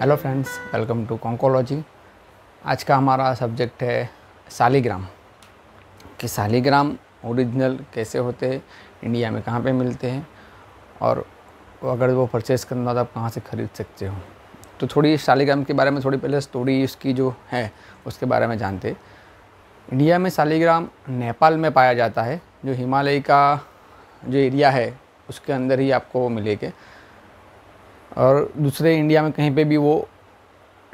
hello friends welcome to conchology आज का हमारा सब्जेक्ट है सालीग्राम कि सालीग्राम ओरिजिनल कैसे होते हैं इंडिया में कहाँ पे मिलते हैं और अगर वो परचेस करना हो तो आप कहाँ से ख़रीद सकते हो तो थोड़ी सालीग्राम के बारे में थोड़ी पहले स्टोरी इसकी जो है उसके बारे में जानते इंडिया में सालीग्राम नेपाल में पाया जाता है जो हिमालय का जो एरिया है उसके अंदर ही आपको वो मिलेगा और दूसरे इंडिया में कहीं पे भी वो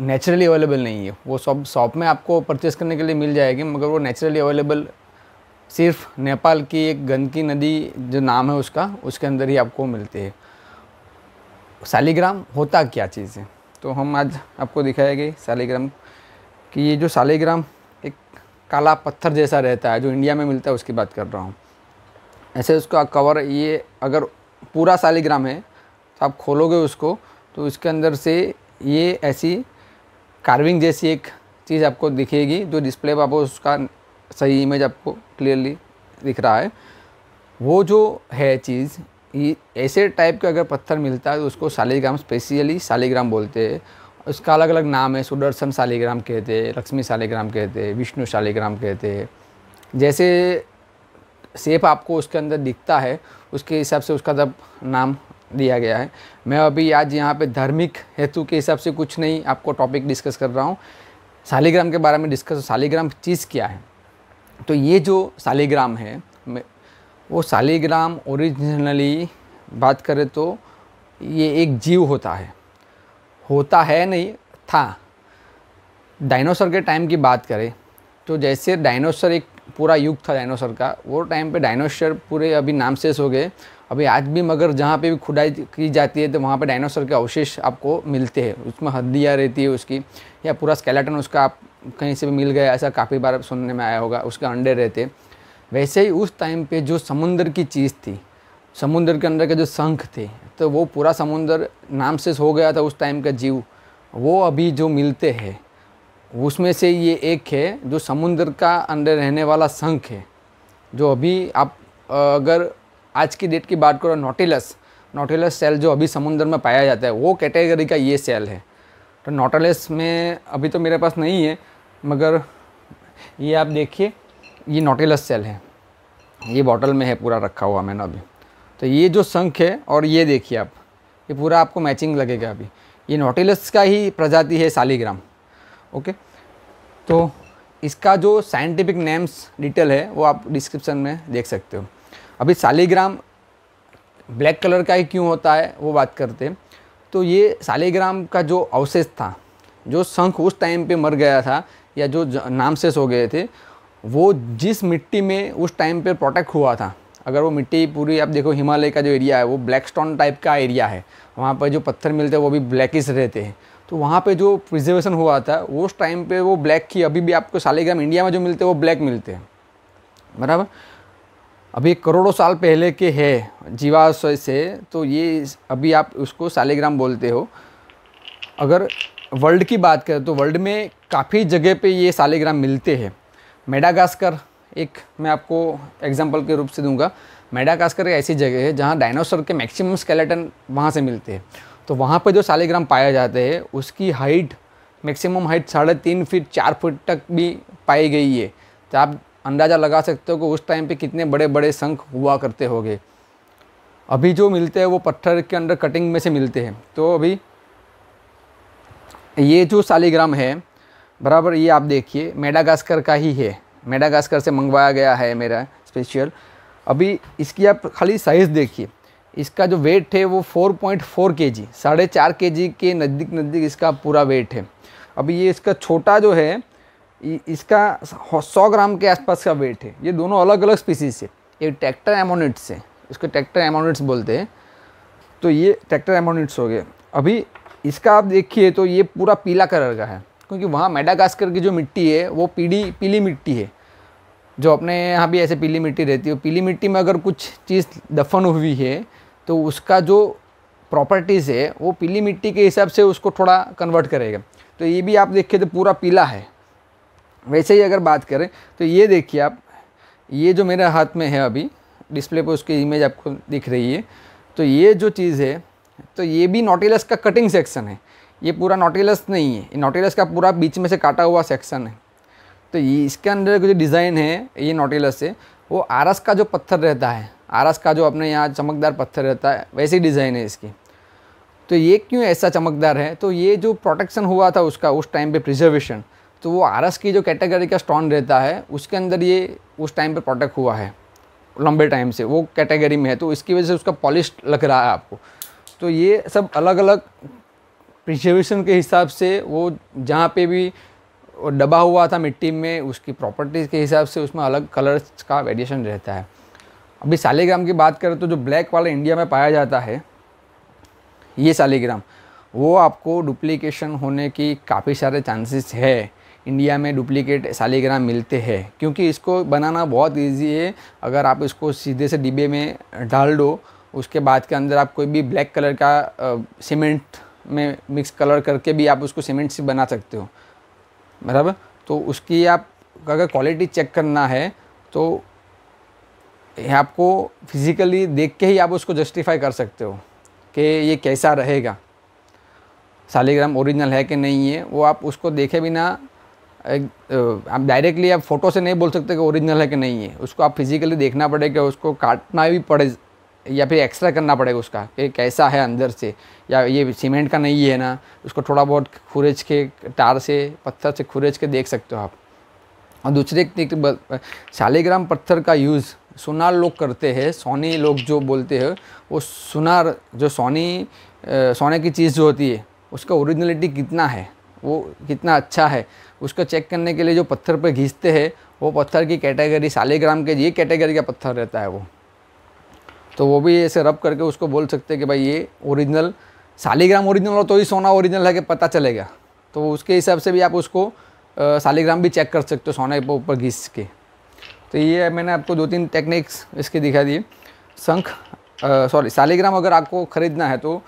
नेचुरली अवेलेबल नहीं है वो सब शॉप में आपको परचेस करने के लिए मिल जाएगी मगर वो नेचुरली अवेलेबल सिर्फ नेपाल की एक गंदकी नदी जो नाम है उसका उसके अंदर ही आपको मिलती है सालीग्राम होता क्या चीज़ है तो हम आज आपको दिखाएंगे सालीग्राम कि ये जो सालीग्राम काला पत्थर जैसा रहता है जो इंडिया में मिलता है उसकी बात कर रहा हूँ ऐसे उसका कवर ये अगर पूरा सालीग्राम है तो आप खोलोगे उसको तो इसके अंदर से ये ऐसी कार्विंग जैसी एक चीज़ आपको दिखेगी जो डिस्प्ले पर आपको उसका सही इमेज आपको क्लियरली दिख रहा है वो जो है चीज़ ये ऐसे टाइप का अगर पत्थर मिलता है तो उसको सालीग्राम स्पेशली सालीग्राम बोलते हैं उसका अलग अलग नाम है सुदर्शन शालीग्राम कहते हैं लक्ष्मी शालीग्राम कहते हैं विष्णु शालीग्राम कहते हैं जैसे सेप आपको उसके अंदर दिखता है उसके हिसाब से उसका तब नाम दिया गया है मैं अभी आज यहाँ पे धार्मिक हेतु के हिसाब से कुछ नहीं आपको टॉपिक डिस्कस कर रहा हूँ शालीग्राम के बारे में डिस्कस शालीग्राम चीज़ क्या है तो ये जो शालीग्राम है वो शालीग्राम ओरिजिनली बात करें तो ये एक जीव होता है होता है नहीं था डायनासोर के टाइम की बात करें तो जैसे डायनासोर एक पूरा युग था डायनासोर का वो टाइम पे डायनासोर पूरे अभी नाम से हो गए अभी आज भी मगर जहाँ पे भी खुदाई की जाती है तो वहाँ पे डायनासोर के अवशेष आपको मिलते हैं उसमें हड्डियाँ रहती है उसकी या पूरा स्केलेटन उसका आप कहीं से भी मिल गया ऐसा काफ़ी बार सुनने में आया होगा उसके अंडे रहते वैसे ही उस टाइम पर जो समुंदर की चीज़ थी समुंदर के अंदर के जो शंख थे तो वो पूरा समुंदर नाम से हो गया था उस टाइम का जीव वो अभी जो मिलते हैं उसमें से ये एक है जो समुंदर का अंदर रहने वाला संख है जो अभी आप अगर आज की डेट की बात करो नोटिलस नोटिलस सेल जो अभी समुंदर में पाया जाता है वो कैटेगरी का ये सेल है तो नोटलेस में अभी तो मेरे पास नहीं है मगर ये आप देखिए ये नोटिलस सेल है ये बॉटल में है पूरा रखा हुआ मैंने अभी तो ये जो शंख है और ये देखिए आप ये पूरा आपको मैचिंग लगेगा अभी ये नोटिलस का ही प्रजाति है सालीग्राम ओके तो इसका जो साइंटिफिक नेम्स डिटेल है वो आप डिस्क्रिप्शन में देख सकते हो अभी सालीग्राम ब्लैक कलर का ही क्यों होता है वो बात करते हैं तो ये सालीग्राम का जो अवशेष था जो शंख उस टाइम पे मर गया था या जो नामशेष हो गए थे वो जिस मिट्टी में उस टाइम पे प्रोटेक्ट हुआ था अगर वो मिट्टी पूरी आप देखो हिमालय का जो एरिया है वो ब्लैक स्टोन टाइप का एरिया है वहाँ पर जो पत्थर मिलते हैं वो भी ब्लैकिस रहते हैं तो वहाँ पे जो प्रिजर्वेशन हुआ था उस टाइम पे वो ब्लैक की अभी भी आपको सालेग्राम इंडिया में जो मिलते हैं वो ब्लैक मिलते हैं बराबर अभी करोड़ों साल पहले के है जीवाशय से तो ये अभी आप उसको सालेग्राम बोलते हो अगर वर्ल्ड की बात करें तो वर्ल्ड में काफ़ी जगह पे ये सालेग्राम मिलते हैं मेडागास्कर एक मैं आपको एग्जाम्पल के रूप से दूंगा मेडाकास्कर ऐसी जगह है जहाँ डायनासोर के मैक्सिमम स्केलेटन वहाँ से मिलते हैं तो वहाँ पर जो सालिग्राम पाए जाते हैं उसकी हाइट मैक्सिमम हाइट साढ़े तीन फीट चार फीट तक भी पाई गई है तो आप अंदाज़ा लगा सकते हो कि उस टाइम पे कितने बड़े बड़े शंख हुआ करते होंगे अभी जो मिलते हैं वो पत्थर के अंदर कटिंग में से मिलते हैं तो अभी ये जो सालिग्राम है बराबर ये आप देखिए मेडागास्कर का ही है मेडागास्कर से मंगवाया गया है मेरा स्पेशल अभी इसकी आप खाली साइज़ देखिए इसका जो वेट है वो 4.4 पॉइंट फोर के जी साढ़े चार के जी के नज़दीक नज़दीक इसका पूरा वेट है अभी ये इसका छोटा जो है इसका 100 ग्राम के आसपास का वेट है ये दोनों अलग अलग स्पीसीज से ये ट्रैक्टर एमोनिट्स है इसको ट्रैक्टर एमोनिट्स बोलते हैं तो ये ट्रैक्टर एमोनिट्स हो गए अभी इसका आप देखिए तो ये पूरा पीला कलर का है क्योंकि वहाँ मेडागास्कर की जो मिट्टी है वो पीली पीली मिट्टी है जो अपने यहाँ भी ऐसे पीली मिट्टी रहती है पीली मिट्टी में अगर कुछ चीज़ दफन हुई है तो उसका जो प्रॉपर्टीज़ है वो पीली मिट्टी के हिसाब से उसको थोड़ा कन्वर्ट करेगा तो ये भी आप देखिए तो पूरा पीला है वैसे ही अगर बात करें तो ये देखिए आप ये जो मेरे हाथ में है अभी डिस्प्ले पर उसकी इमेज आपको दिख रही है तो ये जो चीज़ है तो ये भी नोटिलस का कटिंग सेक्शन है ये पूरा नोटिलस नहीं है नोटिलस का पूरा बीच में से काटा हुआ सेक्शन है तो ये इसके अंदर जो डिज़ाइन है ये नोटिलस से वो आरस का जो पत्थर रहता है आरस का जो अपने यहाँ चमकदार पत्थर रहता है वैसी डिज़ाइन है इसकी तो ये क्यों ऐसा चमकदार है तो ये जो प्रोटेक्शन हुआ था उसका उस टाइम पे प्रिजर्वेशन तो वो आरस की जो कैटेगरी का स्टोन रहता है उसके अंदर ये उस टाइम पे प्रोटेक्ट हुआ है लंबे टाइम से वो कैटेगरी में है तो इसकी वजह से उसका पॉलिश लग रहा है आपको तो ये सब अलग अलग प्रिजर्वेशन के हिसाब से वो जहाँ पे भी डबा हुआ था मिट्टी में उसकी प्रॉपर्टीज़ के हिसाब से उसमें अलग कलर्स का वेरिएशन रहता है अभी सालीग्राम की बात करें तो जो ब्लैक वाला इंडिया में पाया जाता है ये सालीग्राम वो आपको डुप्लीकेशन होने की काफ़ी सारे चांसेस है इंडिया में डुप्लीकेट सालीग्राम मिलते हैं क्योंकि इसको बनाना बहुत ईजी है अगर आप इसको सीधे से डिब्बे में डाल दो उसके बाद के अंदर आप कोई भी ब्लैक कलर का सीमेंट में मिक्स कलर करके भी आप उसको सीमेंट से बना सकते हो बराबर तो उसकी आप अगर क्वालिटी चेक करना है तो आपको फिज़िकली देख के ही आप उसको जस्टिफाई कर सकते हो कि ये कैसा रहेगा सालीग्राम ओरिजिनल है कि नहीं है वो आप उसको देखे बिना आप डायरेक्टली आप फ़ोटो से नहीं बोल सकते कि ओरिजिनल है कि नहीं है उसको आप फिज़िकली देखना पड़ेगा उसको काटना भी पड़े या फिर एक्स्ट्रा करना पड़ेगा उसका कि कैसा है अंदर से या ये सीमेंट का नहीं है ना उसको थोड़ा बहुत खुरेज के तार से पत्थर से खुरेज के देख सकते हो आप और दूसरे शालीग्राम पत्थर का यूज़ सुनार लोग करते हैं सोनी लोग जो बोलते हैं वो सुनार जो सोनी सोने की चीज़ जो होती है उसका ओरिजिनलिटी कितना है वो कितना अच्छा है उसको चेक करने के लिए जो पत्थर पर घिसते हैं वो पत्थर की कैटेगरी शालीग्राम के ये कैटेगरी का पत्थर रहता है वो तो वो भी ऐसे रब करके उसको बोल सकते हैं कि भाई ये ओरिजिनल सालीग्राम ओरिजिनल हो तो ही सोना ओरिजिनल है कि पता चलेगा तो उसके हिसाब से भी आप उसको सालीग्राम भी चेक कर सकते हो सोने के ऊपर घीस के तो ये मैंने आपको दो तीन टेक्निक्स इसके दिखा दिए शंख सॉरी सालीग्राम अगर आपको ख़रीदना है तो आ,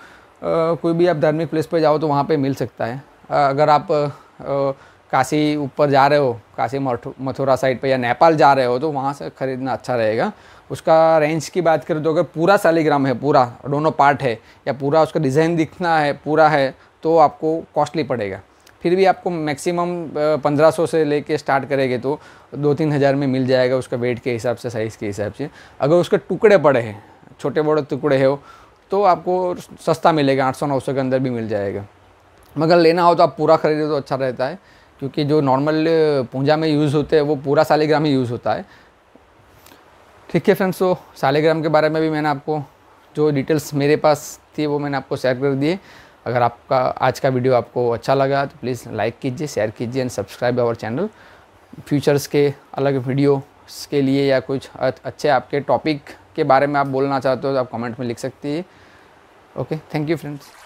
कोई भी आप धार्मिक प्लेस पर जाओ तो वहाँ पर मिल सकता है आ, अगर आप आ, काशी ऊपर जा रहे हो काशी मथुरा साइड पे या नेपाल जा रहे हो तो वहाँ से ख़रीदना अच्छा रहेगा उसका रेंज की बात करें तो अगर पूरा सालीग्राम है पूरा दोनों पार्ट है या पूरा उसका डिज़ाइन दिखना है पूरा है तो आपको कॉस्टली पड़ेगा फिर भी आपको मैक्सिमम 1500 से लेके स्टार्ट करेंगे तो दो तीन हज़ार में मिल जाएगा उसका वेट के हिसाब से साइज़ के हिसाब से अगर उसके टुकड़े पड़े हैं छोटे बड़े टुकड़े हो तो आपको सस्ता मिलेगा आठ सौ नौ सौ के अंदर भी मिल जाएगा मगर लेना हो तो आप पूरा खरीदो तो अच्छा रहता है क्योंकि जो नॉर्मल पूजा में यूज़ होते हैं वो पूरा सालिग्राम ही यूज़ होता है ठीक है फ्रेंड्स तो सालिग्राम के बारे में भी मैंने आपको जो डिटेल्स मेरे पास थी वो मैंने आपको शेयर कर दिए अगर आपका आज का वीडियो आपको अच्छा लगा तो प्लीज़ लाइक कीजिए शेयर कीजिए and subscribe our channel futures के अलग वीडियोस के लिए या कुछ अच्छे आपके टॉपिक के बारे में आप बोलना चाहते हो तो आप कमेंट में लिख सकती है ओके थैंक यू फ्रेंड्स